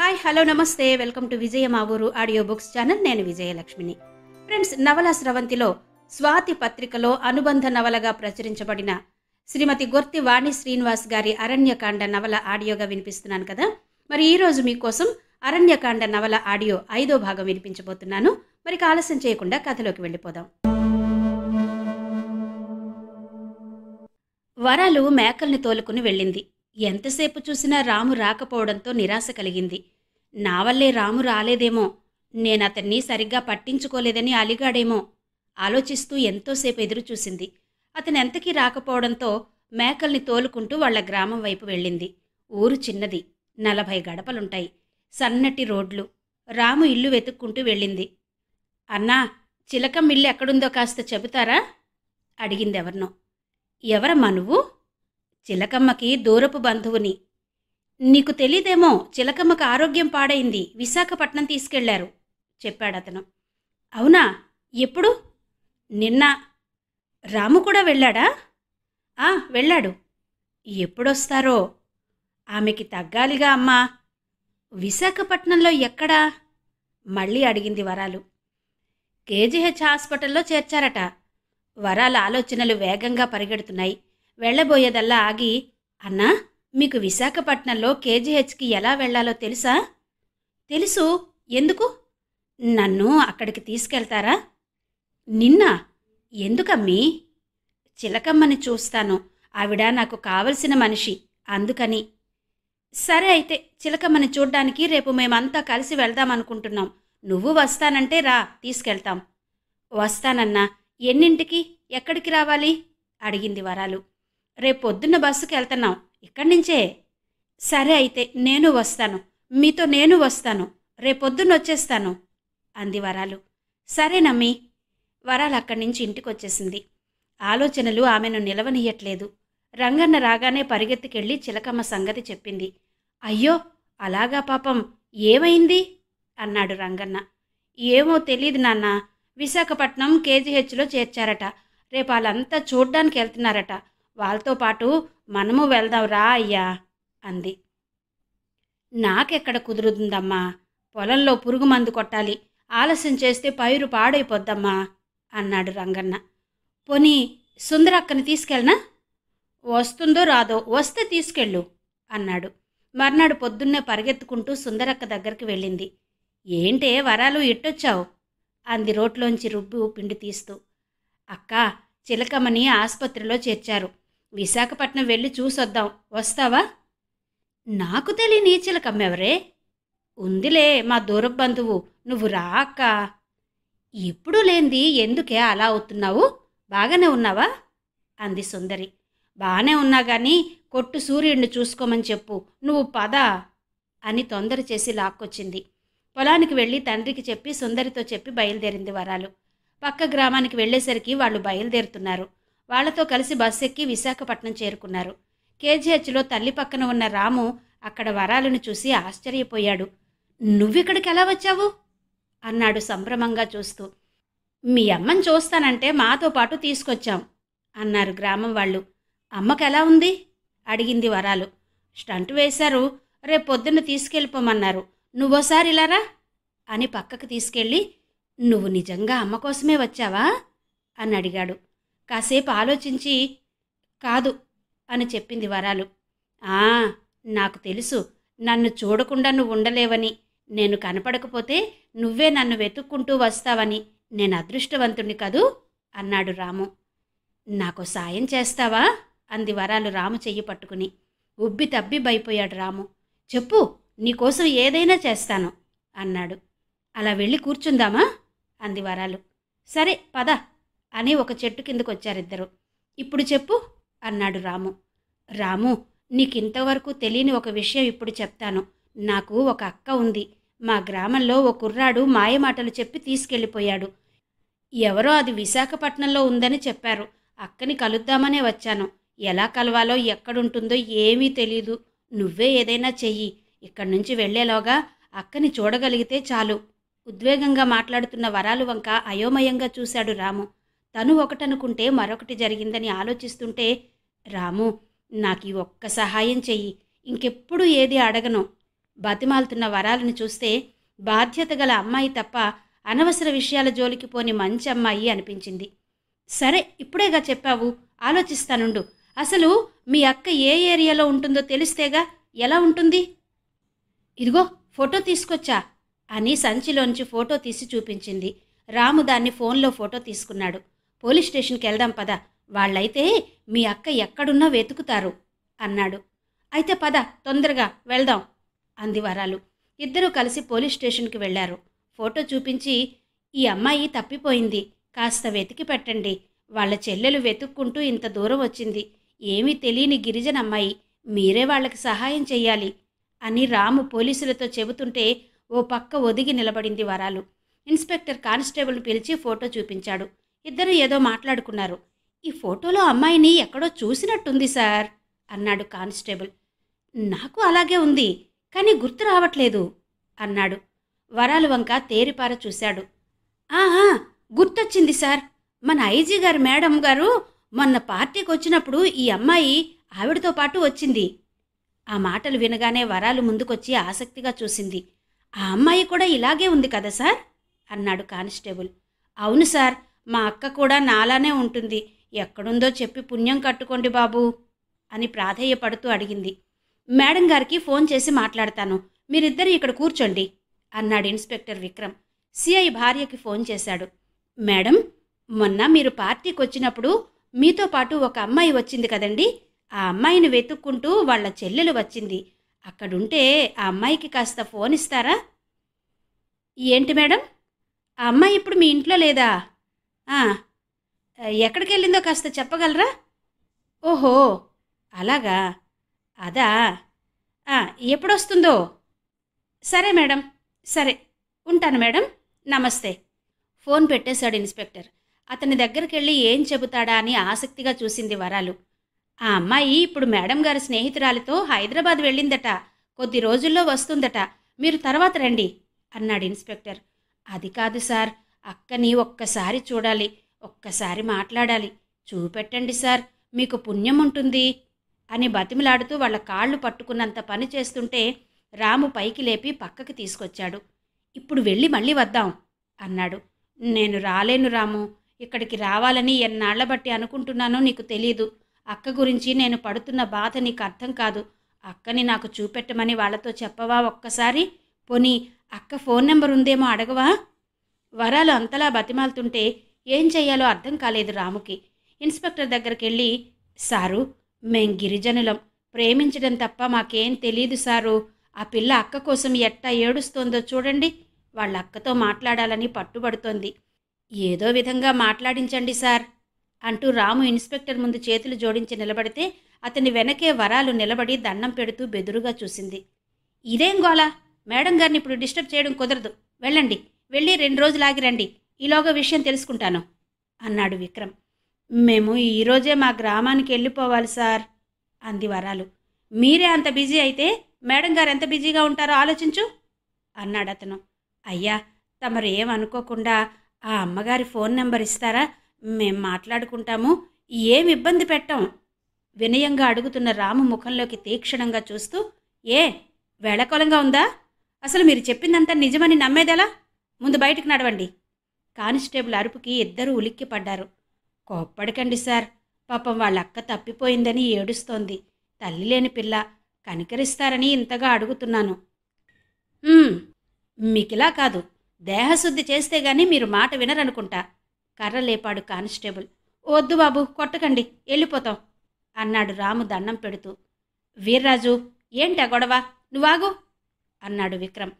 hi hello నమస్తే welcome to Vijaya ఊరు audio books channel నేను విజయలక్ష్మిని ఫ్రెండ్స్ నవల స్రవంతిలో స్వాతి పత్రికలో అనుబంధ నవలగా ప్రచురించబడిన శ్రీమతి గుర్తి వాణి శ్రీనివాస్ గారి అరణ్యకాండ నవల ఆడియోగా వినిపిస్తున్నాను కదా మరి ఈరోజు మీకోసం అరణ్యకాండ నవల ఆడియో ఐదో భాగం వినిపించబోతున్నాను మరి ఆలస్యం చేయకుండా కథలోకి వెళ్ళిపోదాం వరాలు మేకల్ని తోలుకుని వెళ్ళింది ఎంతసేపు చూసినా రాము రాకపోవడంతో నిరాశ కలిగింది నా వల్లే రాము రాలేదేమో నేనతన్ని సరిగ్గా పట్టించుకోలేదని అలిగాడేమో ఆలోచిస్తూ ఎంతోసేపు ఎదురుచూసింది అతను ఎంతకీ రాకపోవడంతో మేకల్ని తోలుకుంటూ వాళ్ల గ్రామం వైపు వెళ్ళింది ఊరు చిన్నది నలభై గడపలుంటాయి సన్నటి రోడ్లు రాము ఇల్లు వెతుక్కుంటూ వెళ్ళింది అన్నా చిలకం ఇల్లు ఎక్కడుందో కాస్త చెబుతారా ఎవరినో ఎవరమ్మా నువ్వు చిలకమ్మకి దూరపు బంధువుని నీకు తెలీదేమో చిలకమ్మకు ఆరోగ్యం పాడైంది విశాఖపట్నం తీసుకెళ్లారు చెప్పాడతను అవునా ఎప్పుడు నిన్న రాము కూడా వెళ్ళాడా ఆ వెళ్ళాడు ఎప్పుడొస్తారో ఆమెకి తగ్గాలిగా అమ్మా విశాఖపట్నంలో ఎక్కడా మళ్ళీ అడిగింది వరాలు కేజీహెచ్ హాస్పిటల్లో చేర్చారట వరాల ఆలోచనలు వేగంగా పరిగెడుతున్నాయి వెళ్లబోయేదల్లా ఆగి అన్నా మీకు విశాఖపట్నంలో కేజీహెచ్కి ఎలా వెళ్లాలో తెలుసా తెలుసు ఎందుకు నన్ను అక్కడికి తీసుకెళ్తారా నిన్న ఎందుకమ్మీ చిలకమ్మని చూస్తాను ఆవిడ నాకు కావలసిన మనిషి అందుకని సరే అయితే చిలకమ్మని చూడ్డానికి రేపు మేమంతా కలిసి వెళ్దాం అనుకుంటున్నాం నువ్వు వస్తానంటే రా తీసుకెళ్తాం వస్తానన్నా ఎన్నింటికి ఎక్కడికి రావాలి అడిగింది వరాలు రేపొద్దున్న బస్సుకి వెళ్తున్నాం ఇక్కడి నుంచే సరే అయితే నేను వస్తాను మీతో నేను వస్తాను రేపొద్దున్న వచ్చేస్తాను అంది వరాలు సరే నమ్మి వరాలు అక్కడి నుంచి ఇంటికి వచ్చేసింది ఆలోచనలు ఆమెను నిలవనీయట్లేదు రంగన్న రాగానే పరిగెత్తికెళ్ళి చిలకమ్మ సంగతి చెప్పింది అయ్యో అలాగా పాపం ఏమైంది అన్నాడు రంగన్న ఏమో తెలియదు నాన్న విశాఖపట్నం కేజీహెచ్లో చేర్చారట రేపు వాళ్ళంతా చూడ్డానికి వెళ్తున్నారట వాళ్ళతో పాటు మనము వెళ్దాంరా అయ్యా అంది నాకెక్కడ కుదురుతుందమ్మా పొలంలో పురుగు మందు కొట్టాలి ఆలస్యం చేస్తే పైరు పాడైపోద్దమ్మా అన్నాడు రంగన్న పోనీ సుందరక్కని తీసుకెళ్ళనా వస్తుందో రాదో వస్తే తీసుకెళ్ళు అన్నాడు మర్నాడు పొద్దున్నే పరిగెత్తుకుంటూ సుందరక్క దగ్గరికి వెళ్ళింది ఏంటే వరాలు ఇట్టొచ్చావు అంది రోట్లోంచి రుబ్బు పిండి తీస్తూ అక్క చిలకమ్మని ఆసుపత్రిలో చేర్చారు విశాఖపట్నం వెళ్ళి చూసొద్దాం వస్తావా నాకు తెలియని చిలకమ్మెవరే ఉందిలే మా దూర బంధువు నువ్వు రా అక్క ఎప్పుడు లేంది ఎందుకే అలా అవుతున్నావు బాగానే ఉన్నావా అంది సుందరి బాగానే ఉన్నా కానీ కొట్టు సూర్యుడిని చూసుకోమని చెప్పు నువ్వు పద అని తొందర చేసి లాక్కొచ్చింది పొలానికి వెళ్ళి తండ్రికి చెప్పి సుందరితో చెప్పి బయలుదేరింది వరాలు పక్క గ్రామానికి వెళ్ళేసరికి వాళ్ళు బయలుదేరుతున్నారు వాళ్లతో కలిసి బస్సు ఎక్కి విశాఖపట్నం చేరుకున్నారు కేజీహెచ్లో తల్లి పక్కన ఉన్న రాము అక్కడ వరాలను చూసి ఆశ్చర్యపోయాడు నువ్విక్కడికి ఎలా వచ్చావు అన్నాడు సంభ్రమంగా చూస్తూ మీ అమ్మని చూస్తానంటే మాతో పాటు తీసుకొచ్చాం అన్నారు గ్రామం వాళ్ళు అమ్మకెలా ఉంది అడిగింది వరాలు స్టంట్ వేశారు రేపు పొద్దున్న తీసుకెళ్ళిపోమన్నారు నువ్వోసారి ఇలారా అని పక్కకు తీసుకెళ్ళి నువ్వు నిజంగా అమ్మ కోసమే వచ్చావా అని అడిగాడు కాసేపు ఆలోచించి కాదు అని చెప్పింది వరాలు ఆ నాకు తెలుసు నన్ను చూడకుండా నువ్వు ఉండలేవని నేను కనపడకపోతే నువ్వే నన్ను వెతుక్కుంటూ వస్తావని నేను అదృష్టవంతుణ్ణి కదూ అన్నాడు రాము నాకు సాయం చేస్తావా అంది వరాలు రాము చెయ్యి పట్టుకుని ఉబ్బి తబ్బి భయపోయాడు రాము చెప్పు నీకోసం ఏదైనా చేస్తాను అన్నాడు అలా వెళ్ళి కూర్చుందామా అంది వరాలు సరే పద అని ఒక చెట్టు కిందకు వచ్చారిద్దరు ఇప్పుడు చెప్పు అన్నాడు రాము రాము నీకింతవరకు తెలియని ఒక విషయం ఇప్పుడు చెప్తాను నాకు ఒక అక్క ఉంది మా గ్రామంలో ఓ కుర్రాడు మాయమాటలు చెప్పి తీసుకెళ్ళిపోయాడు ఎవరో అది విశాఖపట్నంలో ఉందని చెప్పారు అక్కని కలుద్దామనే వచ్చాను ఎలా కలవాలో ఎక్కడుంటుందో ఏమీ తెలీదు నువ్వే ఏదైనా చెయ్యి ఇక్కడి నుంచి వెళ్లేలోగా అక్కని చూడగలిగితే చాలు ఉద్వేగంగా మాట్లాడుతున్న వరాలు వంక అయోమయంగా చూశాడు రాము తను ఒకటనుకుంటే మరొకటి జరిగిందని ఆలోచిస్తుంటే రాము నాకు ఈ ఒక్క సహాయం చెయ్యి ఇంకెప్పుడు ఏది అడగను బతిమాలుతున్న వరాలను చూస్తే బాధ్యత గల అమ్మాయి తప్ప అనవసర విషయాల జోలికి పోని మంచి అమ్మాయి అనిపించింది సరే ఇప్పుడేగా చెప్పావు ఆలోచిస్తానుండు అసలు మీ అక్క ఏ ఏరియాలో ఉంటుందో తెలిస్తేగా ఎలా ఉంటుంది ఇదిగో ఫోటో తీసుకొచ్చా అని సంచిలోంచి ఫోటో తీసి చూపించింది రాము దాన్ని ఫోన్లో ఫోటో తీసుకున్నాడు పోలీస్ స్టేషన్కి వెళ్దాం పద వాళ్ళైతే మీ అక్క ఎక్కడున్నా వెతుకుతారు అన్నాడు అయితే పద తొందరగా వెళ్దాం అంది వరాలు ఇద్దరూ కలిసి పోలీస్ స్టేషన్కి వెళ్ళారు ఫోటో చూపించి ఈ అమ్మాయి తప్పిపోయింది కాస్త వెతికి పెట్టండి వాళ్ళ చెల్లెలు వెతుక్కుంటూ ఇంత దూరం వచ్చింది ఏమీ తెలియని గిరిజన అమ్మాయి మీరే వాళ్ళకి సహాయం చేయాలి అని రాము పోలీసులతో చెబుతుంటే ఓ పక్క ఒదిగి నిలబడింది వరాలు ఇన్స్పెక్టర్ కానిస్టేబుల్ పిలిచి ఫోటో చూపించాడు ఇద్దరు ఏదో మాట్లాడుకున్నారు ఈ ఫోటోలో అమ్మాయిని ఎక్కడో చూసినట్టుంది సార్ అన్నాడు కానిస్టేబుల్ నాకు అలాగే ఉంది కానీ గుర్తు రావట్లేదు అన్నాడు వరాలు వంక తేరిపార చూశాడు ఆహా గుర్తొచ్చింది సార్ మన ఐజీ గారు మేడం గారు మొన్న పార్టీకి వచ్చినప్పుడు ఈ అమ్మాయి ఆవిడతో పాటు వచ్చింది ఆ మాటలు వినగానే వరాలు ముందుకొచ్చి ఆసక్తిగా చూసింది ఆ అమ్మాయి కూడా ఇలాగే ఉంది కదా సార్ అన్నాడు కానిస్టేబుల్ అవును సార్ మా అక్క కూడా నాలానే ఉంటుంది ఎక్కడుందో చెప్పి పుణ్యం కట్టుకోండి బాబు అని ప్రాధేయపడుతూ అడిగింది మేడం గారికి ఫోన్ చేసి మాట్లాడతాను మీరిద్దరు ఇక్కడ కూర్చోండి అన్నాడు ఇన్స్పెక్టర్ విక్రమ్ సిఐ భార్యకి ఫోన్ చేశాడు మేడం మొన్న మీరు పార్టీకి వచ్చినప్పుడు మీతో పాటు ఒక అమ్మాయి వచ్చింది కదండి ఆ అమ్మాయిని వెతుక్కుంటూ వాళ్ళ చెల్లెలు వచ్చింది అక్కడుంటే ఆ అమ్మాయికి కాస్త ఫోన్ ఇస్తారా ఏంటి మేడం ఆ అమ్మాయి ఇప్పుడు మీ ఇంట్లో లేదా ఎక్కడికి వెళ్ళిందో కాస్త చెప్పగలరా ఓహో అలాగా అదా ఎప్పుడొస్తుందో సరే మేడం సరే ఉంటాను మేడం నమస్తే ఫోన్ పెట్టేశాడు ఇన్స్పెక్టర్ అతని దగ్గరికి వెళ్ళి ఏం చెబుతాడా అని ఆసక్తిగా చూసింది వరాలు ఆ అమ్మాయి ఇప్పుడు మేడం గారి స్నేహితురాలితో హైదరాబాద్ వెళ్ళిందట కొద్ది రోజుల్లో వస్తుందట మీరు తర్వాత రండి అన్నాడు ఇన్స్పెక్టర్ అది కాదు సార్ అక్కని ఒక్కసారి చూడాలి ఒక్కసారి మాట్లాడాలి చూపెట్టండి సార్ మీకు పుణ్యం ఉంటుంది అని బతిమిలాడుతూ వాళ్ళ కాళ్ళు పట్టుకున్నంత పని చేస్తుంటే రాము పైకి లేపి పక్కకి తీసుకొచ్చాడు ఇప్పుడు వెళ్ళి మళ్ళీ వద్దాం అన్నాడు నేను రాలేను రాము ఇక్కడికి రావాలని ఎన్నాళ్ల బట్టి అనుకుంటున్నానో నీకు తెలీదు అక్క గురించి నేను పడుతున్న బాధ నీకు అర్థం కాదు అక్కని నాకు చూపెట్టమని వాళ్ళతో చెప్పవా ఒక్కసారి పోనీ అక్క ఫోన్ నెంబర్ ఉందేమో అడగవా వరాలు అంతలా బతిమాలుతుంటే ఏం చేయాలో అర్థం కాలేదు రాముకి ఇన్స్పెక్టర్ దగ్గరికి వెళ్ళి సారు మేం గిరిజనులం ప్రేమించడం తప్ప మాకేం తెలియదు సారు ఆ పిల్ల అక్క కోసం ఎట్టా ఏడుస్తోందో చూడండి వాళ్ళ అక్కతో మాట్లాడాలని పట్టుబడుతోంది ఏదో విధంగా మాట్లాడించండి సార్ అంటూ రాము ఇన్స్పెక్టర్ ముందు చేతులు జోడించి నిలబడితే అతని వెనకే వరాలు నిలబడి దండం పెడుతూ బెదురుగా చూసింది ఇదేం గోలా మేడం గారిని ఇప్పుడు డిస్టర్బ్ చేయడం కుదరదు వెళ్ళండి వెళ్ళి రెండు ఆగి రండి ఈలోగా విషయం తెలుసుకుంటాను అన్నాడు విక్రమ్ మేము ఈరోజే మా గ్రామానికి వెళ్ళిపోవాలి సార్ అంది వరాలు మీరే అంత బిజీ అయితే మేడం గారు ఎంత బిజీగా ఉంటారో ఆలోచించు అన్నాడు అతను అయ్యా తమరు ఏమనుకోకుండా ఆ అమ్మగారి ఫోన్ నెంబర్ ఇస్తారా మేం మాట్లాడుకుంటాము ఏం ఇబ్బంది పెట్టాం వినయంగా అడుగుతున్న రాము ముఖంలోకి తీక్షణంగా చూస్తూ ఏ వేళకొలంగా ఉందా అసలు మీరు చెప్పిందంతా నిజమని నమ్మేదెలా ముందు బయటకు నడవండి కానిస్టేబుల్ అరుపుకి ఇద్దరూ ఉలిక్కిపడ్డారు కోప్పడకండి సార్ పాపం వాళ్ళక్క తప్పిపోయిందని ఏడుస్తోంది తల్లి లేని పిల్ల కనికరిస్తారని ఇంతగా అడుగుతున్నాను మీకిలా కాదు దేహశుద్ధి చేస్తే గాని మీరు మాట వినరనుకుంటా కర్ర లేపాడు కానిస్టేబుల్ వద్దు బాబు కొట్టకండి వెళ్ళిపోతాం అన్నాడు రాము దండం పెడుతూ వీర్రాజు ఏంటా గొడవ నువ్వాగు అన్నాడు విక్రమ్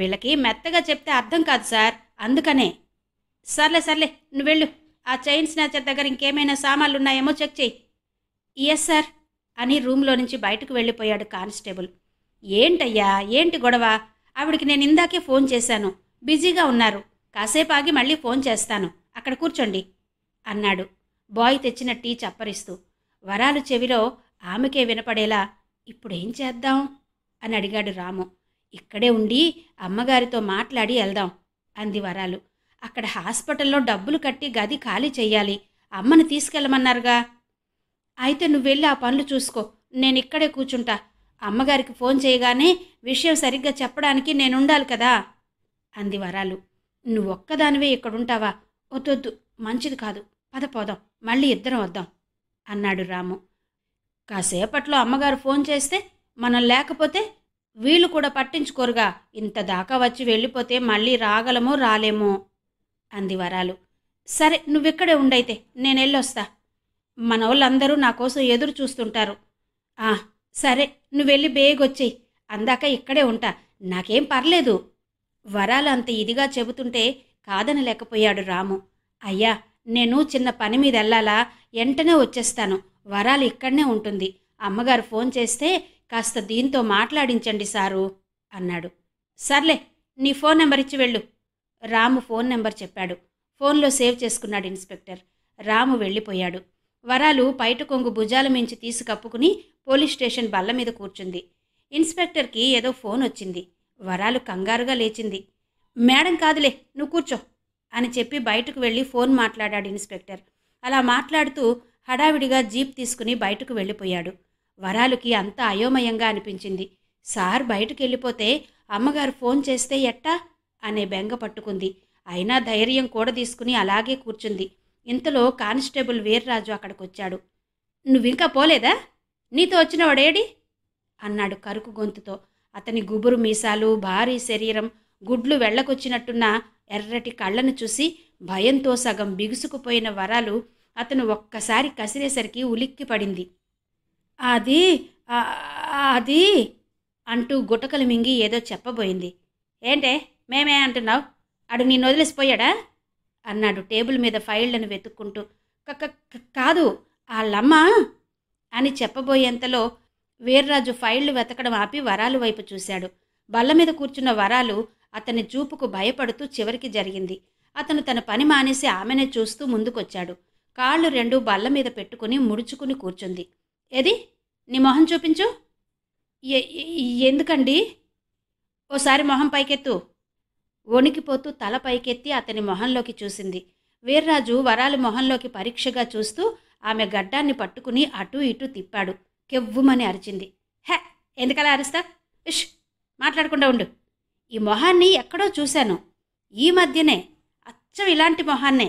వీళ్ళకి మెత్తగా చెప్తే అర్థం కాదు సార్ అందుకనే సర్లే సర్లే నువ్వు వెళ్ళు ఆ చైన్ స్నాచర్ దగ్గర ఇంకేమైనా సామాన్లు ఉన్నాయేమో చెక్ చేయి ఎస్ సార్ అని రూమ్లో నుంచి బయటకు వెళ్ళిపోయాడు కానిస్టేబుల్ ఏంటయ్యా ఏంటి గొడవ ఆవిడికి నేను ఇందాకే ఫోన్ చేశాను బిజీగా ఉన్నారు కాసేపు ఆగి మళ్ళీ ఫోన్ చేస్తాను అక్కడ కూర్చోండి అన్నాడు బాయ్ తెచ్చిన టీ చప్పరిస్తూ వరాలు చెవిలో ఆమెకే వినపడేలా ఇప్పుడేం చేద్దాం అని అడిగాడు రాము ఇక్కడే ఉండి అమ్మగారితో మాట్లాడి వెళ్దాం అంది వరాలు అక్కడ హాస్పిటల్లో డబ్బులు కట్టి గది ఖాళీ చెయ్యాలి అమ్మను తీసుకెళ్ళమన్నారుగా అయితే నువ్వు వెళ్ళి ఆ పనులు చూసుకో నేను ఇక్కడే కూర్చుంటా అమ్మగారికి ఫోన్ చేయగానే విషయం సరిగ్గా చెప్పడానికి నేనుండాలి కదా అంది వరాలు నువ్వు ఒక్కదానివే ఇక్కడుంటావా వద్దొద్దు మంచిది కాదు పద పోదాం మళ్ళీ ఇద్దరం వద్దాం అన్నాడు రాము కాసేపట్లో అమ్మగారు ఫోన్ చేస్తే మనం లేకపోతే వీళ్ళు కూడా పట్టించుకోరుగా ఇంత దాకా వచ్చి వెళ్ళిపోతే మళ్ళీ రాగలమో రాలేమో అంది వరాలు సరే నువ్వెక్కడే ఉండైతే నేను వెళ్ళొస్తా మన వాళ్ళందరూ నా కోసం ఎదురు చూస్తుంటారు ఆ సరే నువ్వు వెళ్ళి బేగొచ్చేయి అందాక ఇక్కడే ఉంటా నాకేం పర్లేదు వరాలు అంత ఇదిగా చెబుతుంటే కాదనలేకపోయాడు రాము అయ్యా నేను చిన్న పని మీద వెళ్ళాలా వెంటనే వచ్చేస్తాను వరాలు ఇక్కడనే ఉంటుంది అమ్మగారు ఫోన్ చేస్తే కాస్త దీంతో మాట్లాడించండి సారు అన్నాడు సర్లే నీ ఫోన్ నెంబర్ ఇచ్చి వెళ్ళు రాము ఫోన్ నెంబర్ చెప్పాడు ఫోన్లో సేవ్ చేసుకున్నాడు ఇన్స్పెక్టర్ రాము వెళ్ళిపోయాడు వరాలు పైట కొంగు భుజాల మించి తీసుకప్పుకుని పోలీస్ స్టేషన్ బల్ల మీద కూర్చుంది ఇన్స్పెక్టర్కి ఏదో ఫోన్ వచ్చింది వరాలు కంగారుగా లేచింది మేడం కాదులే నువ్వు కూర్చో అని చెప్పి బయటకు వెళ్ళి ఫోన్ మాట్లాడాడు ఇన్స్పెక్టర్ అలా మాట్లాడుతూ హడావిడిగా జీప్ తీసుకుని బయటకు వెళ్ళిపోయాడు వరాలుకి అంత అయోమయంగా అనిపించింది సార్ బయటకు వెళ్ళిపోతే అమ్మగారు ఫోన్ చేస్తే ఎట్టా అనే బెంగ పట్టుకుంది అయినా ధైర్యం కూడా తీసుకుని అలాగే కూర్చుంది ఇంతలో కానిస్టేబుల్ వీర్రాజు అక్కడికొచ్చాడు నువ్వింకా పోలేదా నీతో వచ్చిన వాడేడి అన్నాడు కరుకు గొంతుతో అతని గుబురు మీసాలు భారీ శరీరం గుడ్లు వెళ్ళకొచ్చినట్టున్న ఎర్రటి కళ్ళను చూసి భయంతో సగం బిగుసుకుపోయిన వరాలు అతను ఒక్కసారి కసిరేసరికి ఉలిక్కి పడింది అది అది అంటూ గుటకలు మింగి ఏదో చెప్పబోయింది ఏంటే మేమే అంటున్నావు అడు నేను వదిలేసిపోయాడా అన్నాడు టేబుల్ మీద ఫైళ్లను వెతుక్కుంటూ కాదు వాళ్ళమ్మ అని చెప్పబోయేంతలో వీర్రాజు ఫైళ్లు వెతకడం ఆపి వరాలు వైపు చూశాడు బల్ల మీద కూర్చున్న వరాలు అతని చూపుకు భయపడుతూ చివరికి జరిగింది అతను తన పని మానేసి ఆమెనే చూస్తూ ముందుకొచ్చాడు కాళ్ళు రెండు బల్ల మీద పెట్టుకుని ముడుచుకుని కూర్చుంది ఏది నీ మొహం చూపించు ఎందుకండి ఓసారి మొహం పైకెత్తు వణికిపోతూ తల పైకెత్తి అతని మొహంలోకి చూసింది వీర్రాజు వరాలి మొహంలోకి పరీక్షగా చూస్తూ ఆమె గడ్డాన్ని పట్టుకుని అటు ఇటు తిప్పాడు కెవ్వుమని అరిచింది హే ఎందుకలా అరిస్తా ఇష్ మాట్లాడకుండా ఉండు ఈ మొహాన్ని ఎక్కడో చూశాను ఈ మధ్యనే అచ్చం ఇలాంటి మొహాన్నే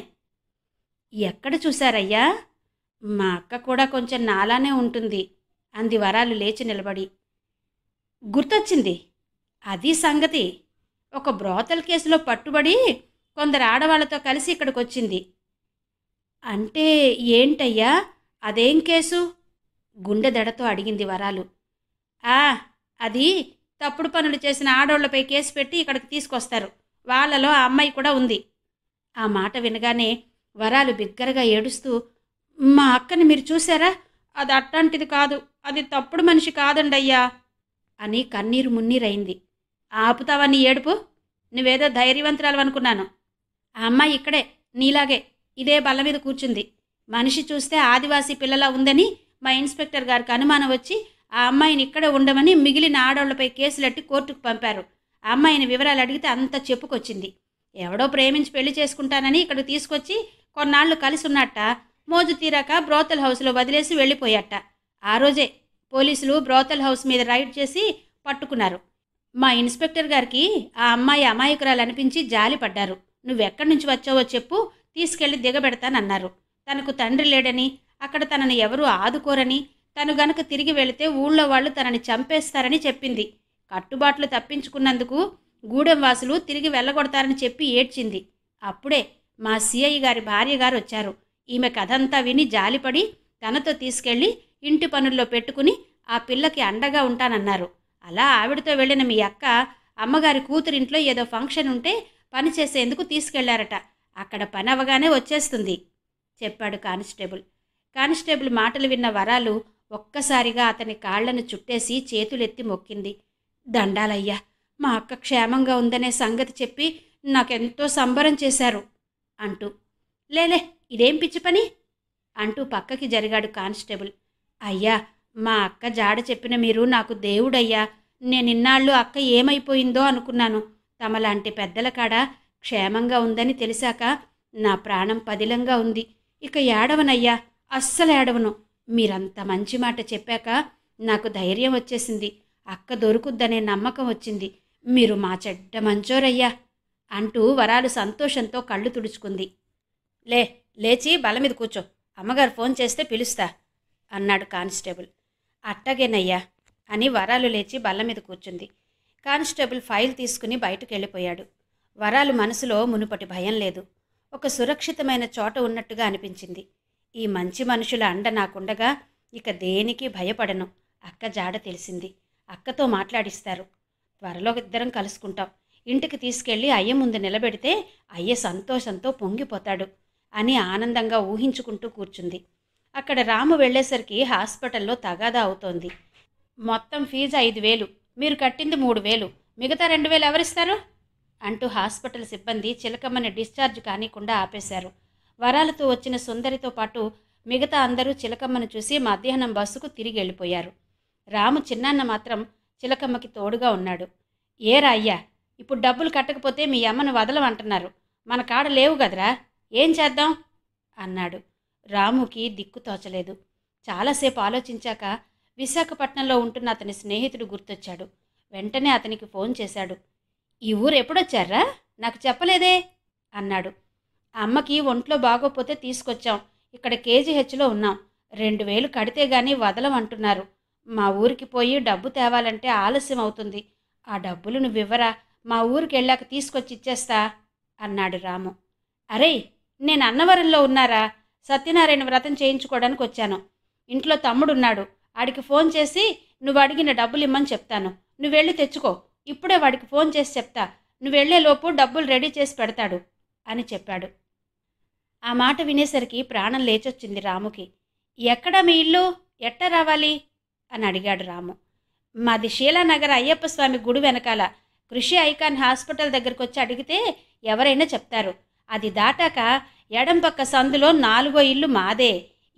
ఎక్కడ చూశారయ్యా మా అక్క కూడా కొంచెం నాలానే ఉంటుంది అంది వరాలు లేచి నిలబడి గుర్తొచ్చింది అది సంగతి ఒక బ్రోతల్ కేసులో పట్టుబడి కొందరు ఆడవాళ్లతో కలిసి ఇక్కడికి వచ్చింది అంటే ఏంటయ్యా అదేం కేసు గుండె దడతో అడిగింది వరాలు ఆ అది తప్పుడు పనులు చేసిన ఆడవాళ్లపై కేసు పెట్టి ఇక్కడికి తీసుకొస్తారు వాళ్ళలో ఆ అమ్మాయి కూడా ఉంది ఆ మాట వినగానే వరాలు బిగ్గరగా ఏడుస్తూ మా అక్కని మీరు చూసారా అది అట్లాంటిది కాదు అది తప్పుడు మనిషి కాదండయ్యా అని కన్నీరు మున్నీరైంది ఆపుతావని ఏడుపు నువ్వేదో ధైర్యవంతురాలు అనుకున్నాను ఆ అమ్మాయి ఇక్కడే నీలాగే ఇదే బల్ల మీద కూర్చుంది మనిషి చూస్తే ఆదివాసీ పిల్లలా ఉందని మా ఇన్స్పెక్టర్ గారికి అనుమానం వచ్చి ఆ అమ్మాయిని ఇక్కడే ఉండమని మిగిలిన ఆడోళ్లపై కేసులెట్టి కోర్టుకు పంపారు ఆ అమ్మాయిని వివరాలు అడిగితే అంత చెప్పుకొచ్చింది ఎవడో ప్రేమించి పెళ్లి చేసుకుంటానని ఇక్కడ తీసుకొచ్చి కొన్నాళ్ళు కలిసి ఉన్నట్ట మోజు తీరాక బ్రోతల్ హౌస్లో వదిలేసి వెళ్ళిపోయాట ఆ రోజే పోలీసులు బ్రోతల్ హౌస్ మీద రైడ్ చేసి పట్టుకున్నారు మా ఇన్స్పెక్టర్ గారికి ఆ అమ్మాయి అమాయకురాలు అనిపించి జాలి పడ్డారు నువ్వెక్కడి నుంచి వచ్చావో చెప్పు తీసుకెళ్లి దిగబెడతానన్నారు తనకు తండ్రి లేడని అక్కడ తనని ఎవరూ ఆదుకోరని తను గనక తిరిగి వెళితే ఊళ్ళో వాళ్ళు తనని చంపేస్తారని చెప్పింది కట్టుబాట్లు తప్పించుకున్నందుకు గూడెం వాసులు తిరిగి వెళ్ళగొడతారని చెప్పి ఏడ్చింది అప్పుడే మా సిఐ గారి భార్య గారు వచ్చారు ఈమె కథంతా విని జాలిపడి తనతో తీసుకెళ్ళి ఇంటి పనుల్లో పెట్టుకుని ఆ పిల్లకి అండగా ఉంటానన్నారు అలా ఆవిడతో వెళ్ళిన మీ అక్క అమ్మగారి కూతురింట్లో ఏదో ఫంక్షన్ ఉంటే పని చేసేందుకు తీసుకెళ్లారట అక్కడ పని అవగానే వచ్చేస్తుంది చెప్పాడు కానిస్టేబుల్ కానిస్టేబుల్ మాటలు విన్న వరాలు ఒక్కసారిగా అతని కాళ్లను చుట్టేసి చేతులెత్తి మొక్కింది దండాలయ్యా మా అక్క క్షేమంగా ఉందనే సంగతి చెప్పి నాకెంతో సంబరం చేశారు అంటూ లేలే ఇదేం పిచ్చి పని అంటూ పక్కకి జరిగాడు కానిస్టేబుల్ అయ్యా మా అక్క జాడ చెప్పిన మీరు నాకు దేవుడయ్యా నేనిన్నాళ్ళు అక్క ఏమైపోయిందో అనుకున్నాను తమలాంటి పెద్దల కాడ క్షేమంగా ఉందని తెలిసాక నా ప్రాణం పదిలంగా ఉంది ఇక ఏడవనయ్యా అస్సలు ఏడవను మీరంత మంచి మాట చెప్పాక నాకు ధైర్యం వచ్చేసింది అక్క దొరుకుద్దనే నమ్మకం వచ్చింది మీరు మా చెడ్డ మంచోరయ్యా అంటూ వరాలు సంతోషంతో కళ్ళు తుడుచుకుంది లే లేచి బల మీద కూర్చో అమ్మగారు ఫోన్ చేస్తే పిలుస్తా అన్నాడు కానిస్టేబుల్ అట్టగేనయ్యా అని వరాలు లేచి బల్ల మీద కూర్చుంది కానిస్టేబుల్ ఫైల్ తీసుకుని బయటకు వెళ్ళిపోయాడు వరాలు మనసులో మునుపటి భయం లేదు ఒక సురక్షితమైన చోట ఉన్నట్టుగా అనిపించింది ఈ మంచి మనుషుల అండ నాకుండగా ఇక దేనికి భయపడను అక్క జాడ తెలిసింది అక్కతో మాట్లాడిస్తారు త్వరలో ఇద్దరం కలుసుకుంటాం ఇంటికి తీసుకెళ్ళి అయ్య ముందు నిలబెడితే అయ్య సంతోషంతో పొంగిపోతాడు అని ఆనందంగా ఊహించుకుంటూ కూర్చుంది అక్కడ రాము వెళ్ళేసరికి హాస్పిటల్లో తగాదా అవుతోంది మొత్తం ఫీజు ఐదు వేలు మీరు కట్టింది మూడు వేలు మిగతా రెండు వేలు ఎవరిస్తారు అంటూ హాస్పిటల్ సిబ్బంది చిలకమ్మని డిశ్చార్జ్ కానికుండా ఆపేశారు వరాలతో వచ్చిన సుందరితో పాటు మిగతా అందరూ చిలకమ్మను చూసి మధ్యాహ్నం బస్సుకు తిరిగి వెళ్ళిపోయారు రాము చిన్నాన్న మాత్రం చిలకమ్మకి తోడుగా ఉన్నాడు ఏరా అయ్యా ఇప్పుడు డబ్బులు కట్టకపోతే మీ అమ్మను వదలమంటున్నారు మన కాడ లేవు కదరా ఏం చేద్దాం అన్నాడు రాముకి దిక్కు తోచలేదు చాలాసేపు ఆలోచించాక విశాఖపట్నంలో ఉంటున్న అతని స్నేహితుడు గుర్తొచ్చాడు వెంటనే అతనికి ఫోన్ చేశాడు ఈ ఊరు ఎప్పుడొచ్చారా నాకు చెప్పలేదే అన్నాడు అమ్మకి ఒంట్లో బాగోపోతే తీసుకొచ్చాం ఇక్కడ కేజీహెచ్లో ఉన్నాం రెండు వేలు కడితే గానీ వదలమంటున్నారు మా ఊరికి పోయి డబ్బు తేవాలంటే ఆలస్యం అవుతుంది ఆ డబ్బులు నువ్వు ఇవ్వరా మా ఊరికి వెళ్ళాక తీసుకొచ్చి ఇచ్చేస్తా అన్నాడు రాము అరే నేను అన్నవరంలో ఉన్నారా సత్యనారాయణ వ్రతం చేయించుకోవడానికి వచ్చాను ఇంట్లో తమ్ముడున్నాడు ఆడికి ఫోన్ చేసి నువ్వు అడిగిన డబ్బులు ఇమ్మని చెప్తాను నువ్వు వెళ్ళి తెచ్చుకో ఇప్పుడే వాడికి ఫోన్ చేసి చెప్తా నువ్వు వెళ్లేలోపు డబ్బులు రెడీ చేసి పెడతాడు అని చెప్పాడు ఆ మాట వినేసరికి ప్రాణం లేచొచ్చింది రాముకి ఎక్కడ మీ ఇల్లు ఎట్ట రావాలి అని అడిగాడు రాము మాది శీలానగర్ అయ్యప్ప స్వామి గుడి వెనకాల కృషి ఐకాన్ హాస్పిటల్ దగ్గరికి వచ్చి అడిగితే ఎవరైనా చెప్తారు అది దాటాక ఎడంపక్క సందులో నాలుగో ఇల్లు మాదే